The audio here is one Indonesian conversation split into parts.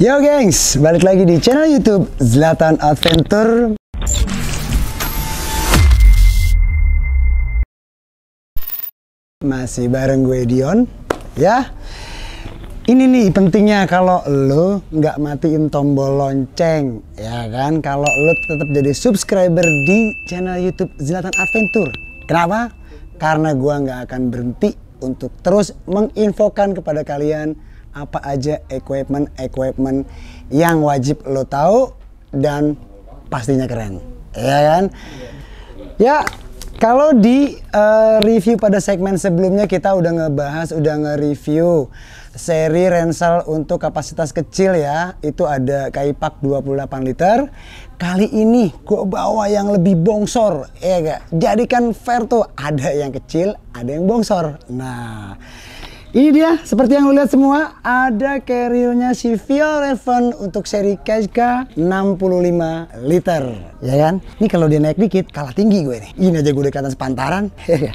Yo gengs, balik lagi di channel YouTube Zlatan Adventure. Masih bareng gue Dion, ya. Ini nih pentingnya kalau lo nggak matiin tombol lonceng, ya kan? Kalau lo tetap jadi subscriber di channel YouTube Zlatan Adventure. Kenapa? Karena gue nggak akan berhenti untuk terus menginfokan kepada kalian apa aja equipment-equipment yang wajib lo tahu dan pastinya keren. Ya kan? Ya, kalau di uh, review pada segmen sebelumnya kita udah ngebahas, udah nge-review seri rensal untuk kapasitas kecil ya. Itu ada Kaipak 28 liter. Kali ini gue bawa yang lebih bongsor, ya gak? Jadi kan fair tuh, ada yang kecil, ada yang bongsor. Nah, ini dia, seperti yang lo lihat semua, ada carrier-nya si Vio Raven untuk seri puluh 65 liter, ya kan? Ini kalau dia naik dikit, kalah tinggi gue nih. Ini aja gue dekatan sepantaran. Ya kan?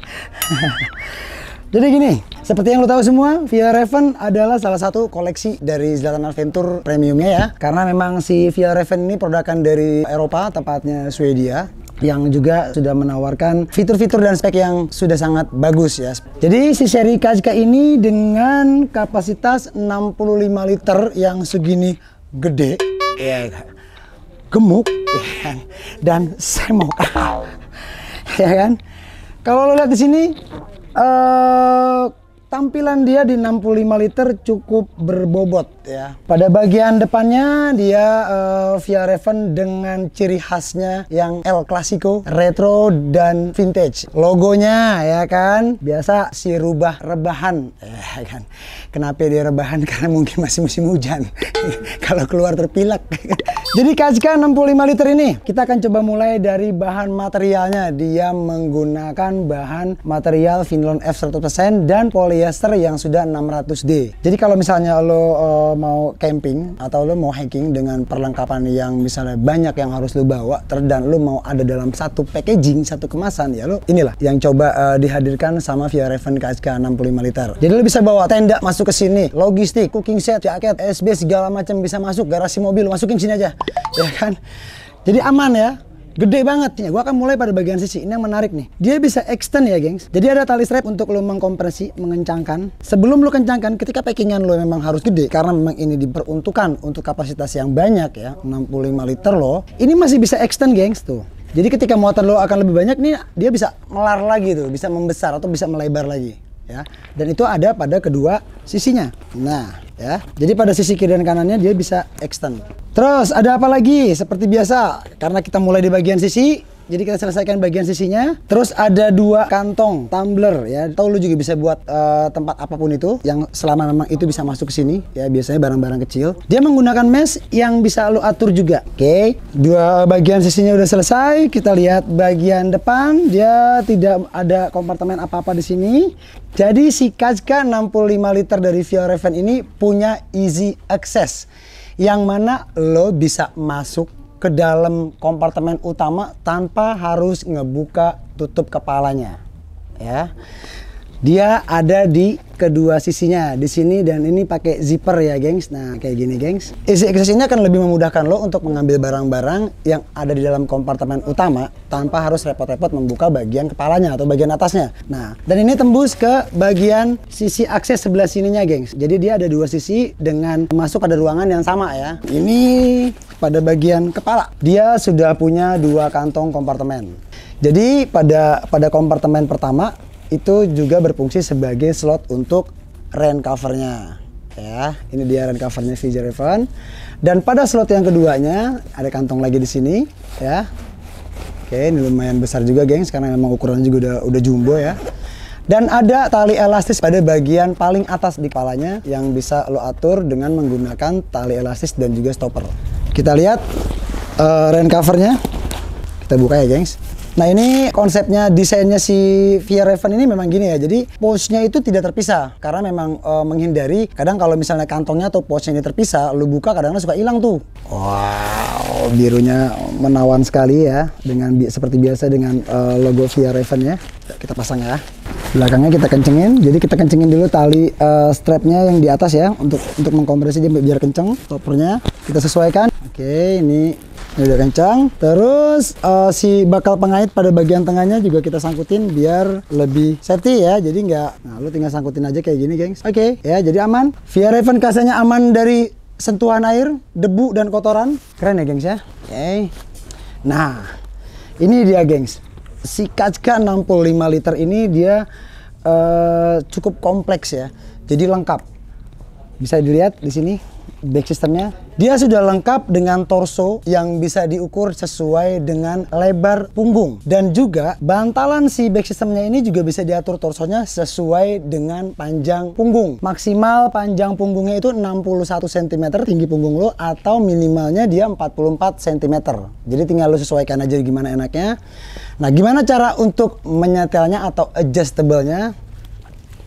Jadi gini, seperti yang lo tahu semua, Via Raven adalah salah satu koleksi dari Zlatan Adventure premiumnya ya. Karena memang si Via Raven ini produkan dari Eropa, tepatnya Swedia yang juga sudah menawarkan fitur-fitur dan spek yang sudah sangat bagus ya. Jadi si seri Kajka ini dengan kapasitas 65 liter yang segini gede ya gemuk ya kan? dan semok ya kan kalau lo lihat di sini uh, tampilan dia di 65 liter cukup berbobot ya. Pada bagian depannya dia uh, Via Raven dengan ciri khasnya yang El Clasico, retro dan vintage. Logonya ya kan biasa si rubah rebahan eh, ya kan. Kenapa dia rebahan? Karena mungkin masih musim hujan. Kalau keluar terpilak. Jadi kasihkan 65 liter ini kita akan coba mulai dari bahan materialnya. Dia menggunakan bahan material Vinlon F 100% dan polyester yang sudah 600D. Jadi kalau misalnya lo uh, mau camping atau lo mau hiking dengan perlengkapan yang misalnya banyak yang harus lo bawa ter dan lo mau ada dalam satu packaging satu kemasan ya lo inilah yang coba uh, dihadirkan sama via Raven KSK 65 liter jadi lo bisa bawa tenda masuk ke sini logistik cooking set jaket SB segala macam bisa masuk garasi mobil masukin sini aja ya kan jadi aman ya Gede banget. Ya, gua akan mulai pada bagian sisi. Ini yang menarik nih. Dia bisa extend ya, gengs. Jadi ada tali strap untuk lo mengkompresi, mengencangkan. Sebelum lo kencangkan, ketika packingan lo memang harus gede karena memang ini diperuntukkan untuk kapasitas yang banyak ya, 65 liter lo. Ini masih bisa extend, gengs tuh. Jadi ketika muatan lo akan lebih banyak nih, dia bisa melar lagi tuh, bisa membesar atau bisa melebar lagi ya. Dan itu ada pada kedua sisinya. Nah, ya. Jadi pada sisi kiri dan kanannya dia bisa extend. Terus ada apa lagi? Seperti biasa, karena kita mulai di bagian sisi jadi kita selesaikan bagian sisinya. Terus ada dua kantong tumbler ya. Tahu lu juga bisa buat uh, tempat apapun itu yang selama memang itu bisa masuk ke sini ya biasanya barang-barang kecil. Dia menggunakan mesh yang bisa lu atur juga. Oke. Okay. Dua bagian sisinya udah selesai. Kita lihat bagian depan dia tidak ada kompartemen apa-apa di sini. Jadi si Kazka 65 liter dari Vio Revan ini punya easy access yang mana lo bisa masuk ke dalam kompartemen utama tanpa harus ngebuka tutup kepalanya. Ya. Dia ada di kedua sisinya, di sini dan ini pakai zipper ya, gengs. Nah, kayak gini, gengs. Isi akses ini akan lebih memudahkan lo untuk mengambil barang-barang yang ada di dalam kompartemen utama tanpa harus repot-repot membuka bagian kepalanya atau bagian atasnya. Nah, dan ini tembus ke bagian sisi akses sebelah sininya, gengs. Jadi dia ada dua sisi dengan masuk ada ruangan yang sama ya. Ini pada bagian kepala. Dia sudah punya dua kantong kompartemen. Jadi pada pada kompartemen pertama itu juga berfungsi sebagai slot untuk rain covernya ya ini dia rain covernya si Jerevan. dan pada slot yang keduanya ada kantong lagi di sini ya oke ini lumayan besar juga gengs karena memang ukurannya juga udah udah jumbo ya dan ada tali elastis pada bagian paling atas di kepalanya yang bisa lo atur dengan menggunakan tali elastis dan juga stopper kita lihat uh, eh, rain covernya. Kita buka ya, gengs. Nah ini konsepnya desainnya si Via Raven ini memang gini ya. Jadi pouchnya itu tidak terpisah karena memang e, menghindari kadang kalau misalnya kantongnya atau pouchnya ini terpisah, lu buka kadang-kadang suka hilang tuh. Wow, birunya menawan sekali ya dengan seperti biasa dengan e, logo Via Raven ya. Kita pasang ya. Belakangnya kita kencengin. Jadi kita kencengin dulu tali e, strapnya yang di atas ya untuk untuk mengkompresi dia biar kenceng. Topernya kita sesuaikan. Oke, ini, ini udah kencang. Terus uh, si bakal pengait pada bagian tengahnya juga kita sangkutin biar lebih safety ya. Jadi nggak, nah lu tinggal sangkutin aja kayak gini, gengs. Oke, ya jadi aman. Via Raven kasanya aman dari sentuhan air, debu dan kotoran. Keren ya, gengs ya. Oke. Nah, ini dia, gengs. Si Kajka 65 liter ini dia uh, cukup kompleks ya. Jadi lengkap. Bisa dilihat di sini back systemnya. Dia sudah lengkap dengan torso yang bisa diukur sesuai dengan lebar punggung. Dan juga bantalan si back systemnya ini juga bisa diatur torsonya sesuai dengan panjang punggung. Maksimal panjang punggungnya itu 61 cm tinggi punggung lo atau minimalnya dia 44 cm. Jadi tinggal lo sesuaikan aja gimana enaknya. Nah gimana cara untuk menyetelnya atau adjustable-nya?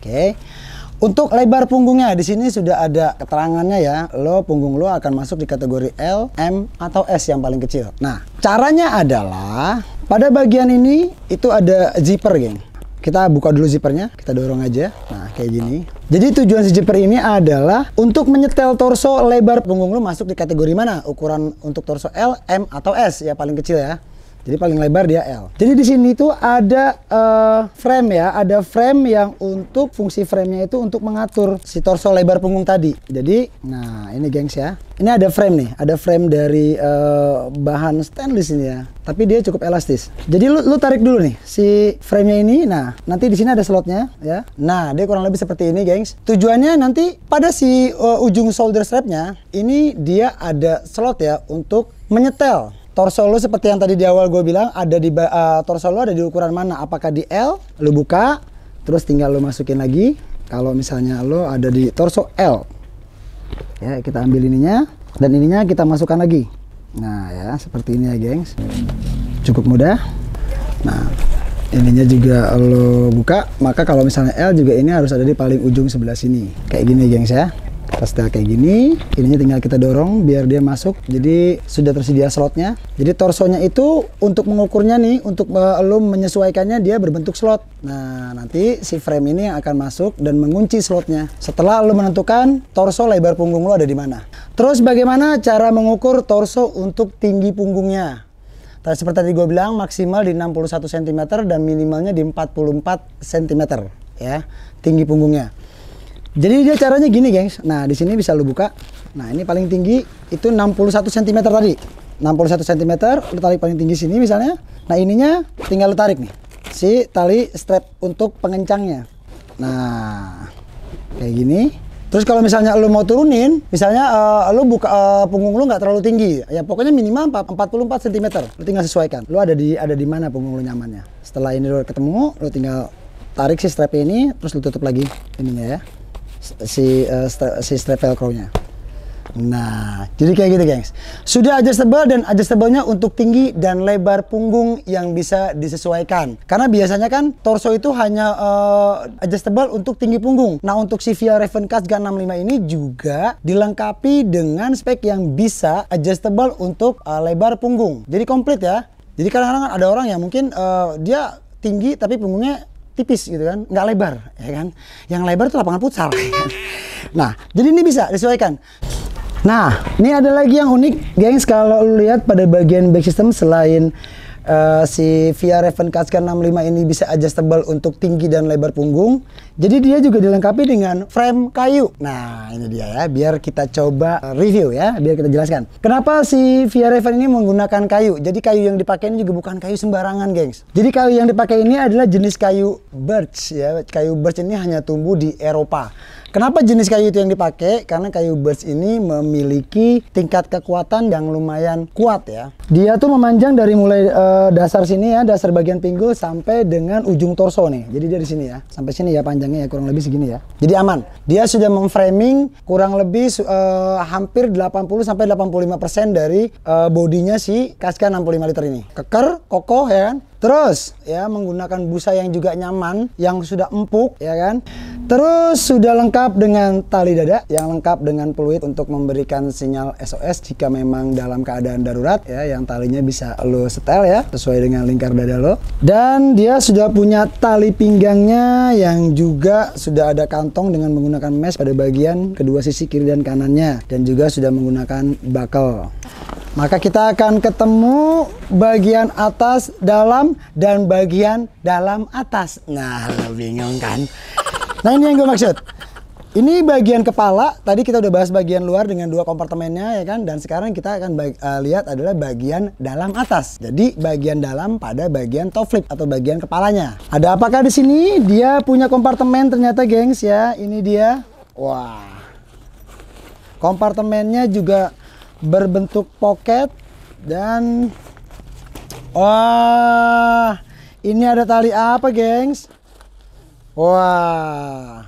Oke. Okay untuk lebar punggungnya di sini sudah ada keterangannya ya. Lo punggung lo akan masuk di kategori L, M atau S yang paling kecil. Nah, caranya adalah pada bagian ini itu ada zipper, geng. Kita buka dulu zippernya, kita dorong aja. Nah, kayak gini. Jadi tujuan si zipper ini adalah untuk menyetel torso lebar punggung lo masuk di kategori mana? Ukuran untuk torso L, M atau S ya paling kecil ya. Jadi paling lebar dia L. Jadi di sini tuh ada uh, frame ya, ada frame yang untuk fungsi framenya itu untuk mengatur si torso lebar punggung tadi. Jadi, nah ini gengs ya. Ini ada frame nih, ada frame dari uh, bahan stainless ini ya. Tapi dia cukup elastis. Jadi lu, lu tarik dulu nih si framenya ini. Nah nanti di sini ada slotnya ya. Nah dia kurang lebih seperti ini gengs. Tujuannya nanti pada si uh, ujung shoulder strapnya ini dia ada slot ya untuk menyetel torso lu seperti yang tadi di awal gue bilang ada di uh, torso lu ada di ukuran mana apakah di L lu buka terus tinggal lu masukin lagi kalau misalnya lu ada di torso L ya kita ambil ininya dan ininya kita masukkan lagi nah ya seperti ini ya gengs cukup mudah nah ininya juga lo buka maka kalau misalnya L juga ini harus ada di paling ujung sebelah sini kayak gini gengs ya setel kayak gini ininya tinggal kita dorong biar dia masuk jadi sudah tersedia slotnya jadi torsonya itu untuk mengukurnya nih untuk eh, lo menyesuaikannya dia berbentuk slot nah nanti si frame ini yang akan masuk dan mengunci slotnya setelah lo menentukan torso lebar punggung lo ada di mana terus bagaimana cara mengukur torso untuk tinggi punggungnya Tadi seperti tadi gue bilang maksimal di 61 cm dan minimalnya di 44 cm ya tinggi punggungnya. Jadi dia caranya gini, gengs. Nah, di sini bisa lu buka. Nah, ini paling tinggi itu 61 cm tadi. 61 cm, lu tarik paling tinggi sini misalnya. Nah, ininya tinggal lu tarik nih. Si tali strap untuk pengencangnya. Nah, kayak gini. Terus kalau misalnya lu mau turunin, misalnya uh, lu buka uh, punggung lu nggak terlalu tinggi, ya pokoknya minimal 44 cm. Lu tinggal sesuaikan. Lu ada di ada di mana punggung lu nyamannya. Setelah ini lu ketemu, lu tinggal tarik si strap ini, terus lu tutup lagi ininya ya si uh, eh, stra si strap velcro-nya. Nah, jadi kayak gitu, gengs. Sudah adjustable dan adjustable-nya untuk tinggi dan lebar punggung yang bisa disesuaikan. Karena biasanya kan torso itu hanya uh, adjustable untuk tinggi punggung. Nah, untuk Via Raven Cast GAN 65 ini juga dilengkapi dengan spek yang bisa adjustable untuk uh, lebar punggung. Jadi komplit ya. Jadi kadang-kadang ada orang yang mungkin uh, dia tinggi tapi punggungnya tipis gitu kan, nggak lebar, ya kan? Yang lebar itu lapangan futsal. Nah, jadi ini bisa disesuaikan. Nah, ini ada lagi yang unik, gengs. Kalau lihat pada bagian back system selain uh, si Via Raven Kasker 65 ini bisa adjustable untuk tinggi dan lebar punggung. Jadi dia juga dilengkapi dengan frame kayu. Nah, ini dia ya, biar kita coba review ya, biar kita jelaskan. Kenapa si Via Raven ini menggunakan kayu? Jadi kayu yang dipakai ini juga bukan kayu sembarangan, gengs. Jadi kayu yang dipakai ini adalah jenis kayu birch ya. Kayu birch ini hanya tumbuh di Eropa. Kenapa jenis kayu itu yang dipakai? Karena kayu birch ini memiliki tingkat kekuatan yang lumayan kuat ya. Dia tuh memanjang dari mulai uh, dasar sini ya, dasar bagian pinggul sampai dengan ujung torso nih. Jadi dari sini ya, sampai sini ya panjangnya ya kurang lebih segini ya. Jadi aman. Dia sudah memframing kurang lebih uh, hampir 80 sampai 85% dari uh, bodinya si Kaska 65 liter ini. Keker, kokoh ya kan? Terus ya menggunakan busa yang juga nyaman, yang sudah empuk ya kan. Terus sudah lengkap dengan tali dada yang lengkap dengan peluit untuk memberikan sinyal SOS jika memang dalam keadaan darurat ya yang talinya bisa lo setel ya sesuai dengan lingkar dada lo. Dan dia sudah punya tali pinggangnya yang juga sudah ada kantong dengan menggunakan mesh pada bagian kedua sisi kiri dan kanannya dan juga sudah menggunakan buckle. Maka kita akan ketemu bagian atas dalam dan bagian dalam atas. Nah, bingung kan? Nah, ini yang gue maksud. Ini bagian kepala, tadi kita udah bahas bagian luar dengan dua kompartemennya ya kan dan sekarang kita akan uh, lihat adalah bagian dalam atas. Jadi bagian dalam pada bagian top flip atau bagian kepalanya. Ada apakah di sini? Dia punya kompartemen ternyata gengs ya. Ini dia. Wah. Kompartemennya juga berbentuk pocket dan wah ini ada tali apa gengs wah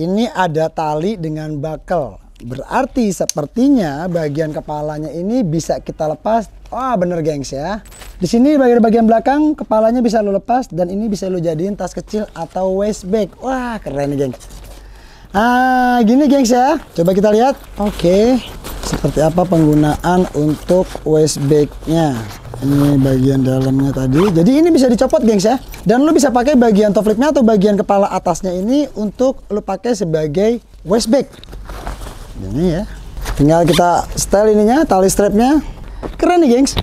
ini ada tali dengan buckle berarti sepertinya bagian kepalanya ini bisa kita lepas wah bener gengs ya di sini bagian bagian belakang kepalanya bisa lo lepas dan ini bisa lo jadiin tas kecil atau waist bag wah keren nih gengs Ah, gini gengs ya. Coba kita lihat. Oke. Seperti apa penggunaan untuk waste bag-nya. Ini bagian dalamnya tadi. Jadi ini bisa dicopot gengs ya. Dan lu bisa pakai bagian top flip-nya atau bagian kepala atasnya ini untuk lu pakai sebagai waste bag. Ini ya. Tinggal kita setel ininya, tali strapnya. Keren nih gengs.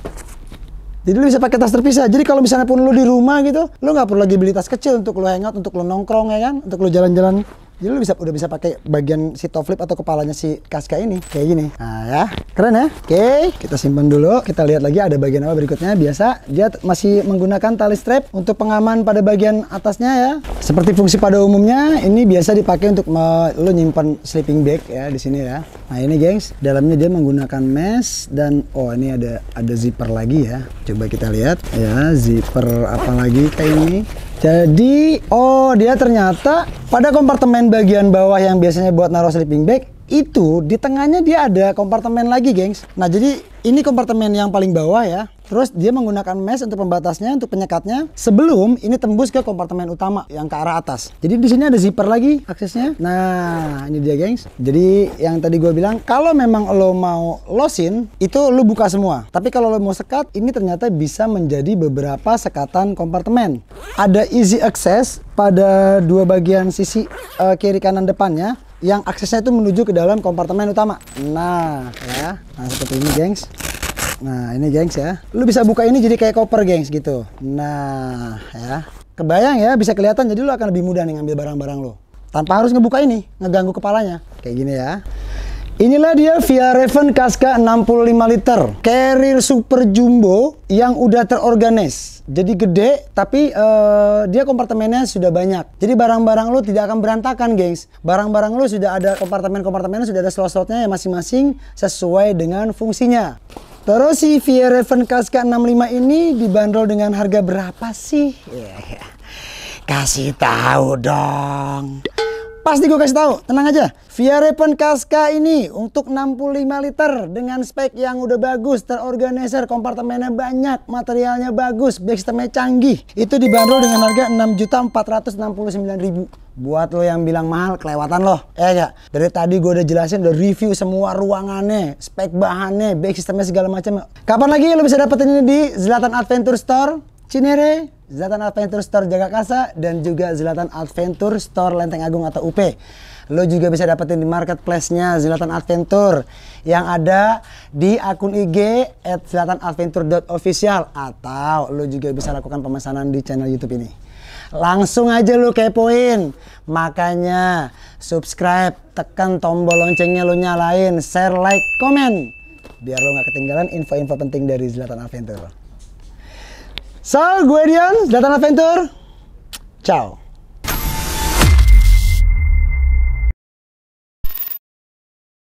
Jadi lu bisa pakai tas terpisah. Jadi kalau misalnya pun lu di rumah gitu, lu nggak perlu lagi beli tas kecil untuk lu hangout, untuk lu nongkrong ya kan, untuk lu jalan-jalan jadi lu bisa udah bisa pakai bagian si top flip atau kepalanya si Kaska ini kayak gini. Nah ya, keren ya. Oke, kita simpan dulu. Kita lihat lagi ada bagian apa berikutnya. Biasa dia masih menggunakan tali strap untuk pengaman pada bagian atasnya ya. Seperti fungsi pada umumnya, ini biasa dipakai untuk lu nyimpan sleeping bag ya di sini ya. Nah ini gengs, dalamnya dia menggunakan mesh dan oh ini ada ada zipper lagi ya. Coba kita lihat ya zipper apa lagi kayak ini. Jadi oh dia ternyata pada kompartemen bagian bawah yang biasanya buat naruh sleeping bag itu di tengahnya dia ada kompartemen lagi gengs. Nah jadi ini kompartemen yang paling bawah ya. Terus dia menggunakan mesh untuk pembatasnya, untuk penyekatnya sebelum ini tembus ke kompartemen utama yang ke arah atas. Jadi di sini ada zipper lagi aksesnya. Nah, ini dia gengs. Jadi yang tadi gue bilang kalau memang lo mau losin itu lo buka semua. Tapi kalau lo mau sekat ini ternyata bisa menjadi beberapa sekatan kompartemen. Ada easy access pada dua bagian sisi uh, kiri kanan depannya yang aksesnya itu menuju ke dalam kompartemen utama. Nah, ya. Nah, seperti ini, gengs. Nah, ini gengs ya. Lu bisa buka ini jadi kayak koper gengs gitu. Nah, ya. Kebayang ya, bisa kelihatan jadi lu akan lebih mudah nih ngambil barang-barang lu. Tanpa harus ngebuka ini, ngeganggu kepalanya. Kayak gini ya. Inilah dia Via Raven Kaska 65 liter. Carrier super jumbo yang udah terorganis. Jadi gede, tapi uh, dia kompartemennya sudah banyak. Jadi barang-barang lo tidak akan berantakan, gengs. Barang-barang lo sudah ada kompartemen-kompartemennya, sudah ada slot-slotnya yang masing-masing sesuai dengan fungsinya. Terus si via Raven Kaska 65 ini dibanderol dengan harga berapa sih? Yeah. Iya. Kasih tahu dong. Pasti gue kasih tahu, tenang aja. Via Repen kaska ini untuk 65 liter dengan spek yang udah bagus, terorganizer kompartemennya banyak, materialnya bagus, back sistemnya canggih. Itu dibanderol dengan harga 6.469.000. Buat lo yang bilang mahal, kelewatan lo Ya, ya. Dari tadi gue udah jelasin, udah review semua ruangannya, spek bahannya, back sistemnya segala macam. Kapan lagi lo bisa dapetin ini di Zlatan Adventure Store? Cinere, Zlatan Adventure Store Jagakasa dan juga Zlatan Adventure Store Lenteng Agung atau UP. Lo juga bisa dapetin di marketplace-nya Zlatan Adventure yang ada di akun IG at zlatanadventure.official atau lo juga bisa lakukan pemesanan di channel YouTube ini. Langsung aja lo kepoin. Makanya subscribe, tekan tombol loncengnya lo nyalain, share, like, komen. Biar lo gak ketinggalan info-info penting dari Zlatan Adventure. So, gue Dion, datang Adventure. Ciao.